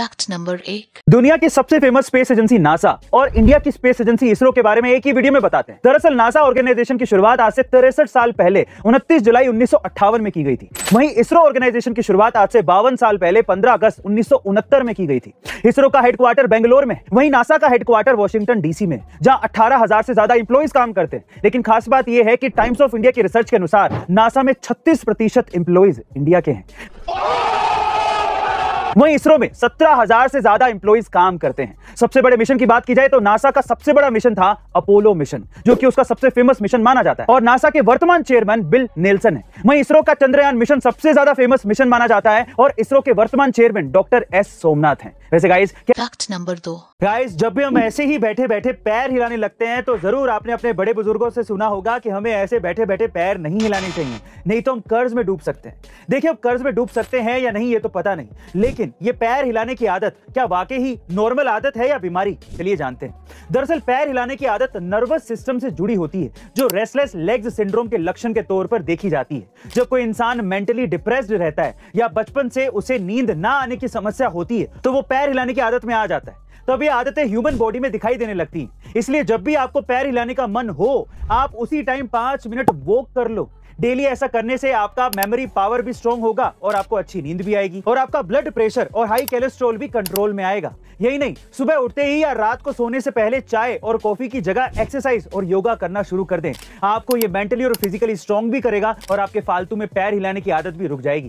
fact number एक दुनिया की सबसे फेमस स्पेस एजेंसी नासा और इंडिया की स्पेस एजेंसी इसरो के बारे में एक ही वीडियो में बताते हैं दरअसल नासा ऑर्गेनाइजेशन की शुरुआत आज से तिरसठ साल पहले उनतीस जुलाई उन्नीस में की गई थी वहीं इसरो ऑर्गेनाइजेशन की शुरुआत आज से बावन साल पहले पंद्रह अगस्त उन्नीस में की गई थी इसरो का हेडक्वार्टर बेंगलोर में वहीं नासा का हेडक्वार्टर वॉशिंगटन डीसी में जहां अठारह से ज्यादा इंप्लॉइज काम करते हैं लेकिन खास बात यह है कि टाइम्स ऑफ इंडिया की रिसर्च के अनुसार नासा में छत्तीस प्रतिशत इंप्लॉइज इंडिया के हैं वहीं इसरो में सत्रह हजार से ज्यादा इंप्लॉइज काम करते हैं सबसे बड़े मिशन की बात की जाए तो नासा का सबसे बड़ा मिशन था अपोलो मिशन जो कि उसका सबसे फेमस मिशन माना जाता है और नासा के वर्तमान चेयरमैन बिल नेल्सन है वहीं इसरो का चंद्रयान मिशन सबसे ज्यादा फेमस मिशन माना जाता है और इसरो के वर्तमान चेयरमैन डॉक्टर एस सोमनाथ है वैसे गाइस फैक्ट नंबर दो गाइस जब भी हम ऐसे ही बैठे बैठे पैर हिलाने लगते हैं तो जरूर आपने अपने बड़े बुजुर्गों से सुना होगा कि हमें ऐसे बैठे बैठे पैर नहीं हिलाने चाहिए नहीं तो हम कर्ज में डूब सकते हैं देखिए अब कर्ज में डूब सकते हैं या नहीं ये तो पता नहीं लेकिन लेकिन ये पैर हिलाने की आदत क्या वाकई ही नॉर्मल आदत है या बीमारी चलिए जानते हैं दरअसल पैर हिलाने की आदत नर्वस सिस्टम से जुड़ी होती है जो रेस्टलेस लेग्स सिंड्रोम के लक्षण के तौर पर देखी जाती है जब कोई इंसान मेंटली डिप्रेस रहता है या बचपन से उसे नींद ना आने की समस्या होती है तो वो पैर हिलाने की आदत में आ जाता है तब तो ये आदतें ह्यूमन बॉडी में दिखाई देने लगती इसलिए जब भी आपको पैर हिलाने का मन हो आप उसी टाइम पांच मिनट वॉक कर लो डेली ऐसा करने से आपका मेमोरी पावर भी स्ट्रॉन्ग होगा और आपको अच्छी नींद भी आएगी और आपका ब्लड प्रेशर और हाई कोलेस्ट्रॉल भी कंट्रोल में आएगा यही नहीं सुबह उठते ही या रात को सोने से पहले चाय और कॉफी की जगह एक्सरसाइज और योगा करना शुरू कर दें आपको ये मेंटली और फिजिकली स्ट्रॉन्ग भी करेगा और आपके फालतू में पैर हिलाने की आदत भी रुक जाएगी